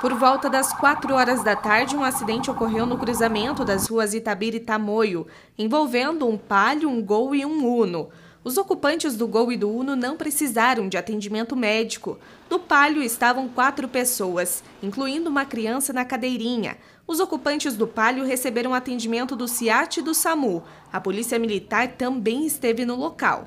Por volta das 4 horas da tarde, um acidente ocorreu no cruzamento das ruas Itabira e Tamoio, envolvendo um Palio, um Gol e um Uno. Os ocupantes do Gol e do Uno não precisaram de atendimento médico. No Palio estavam quatro pessoas, incluindo uma criança na cadeirinha. Os ocupantes do Palio receberam atendimento do CIAT e do SAMU. A Polícia Militar também esteve no local.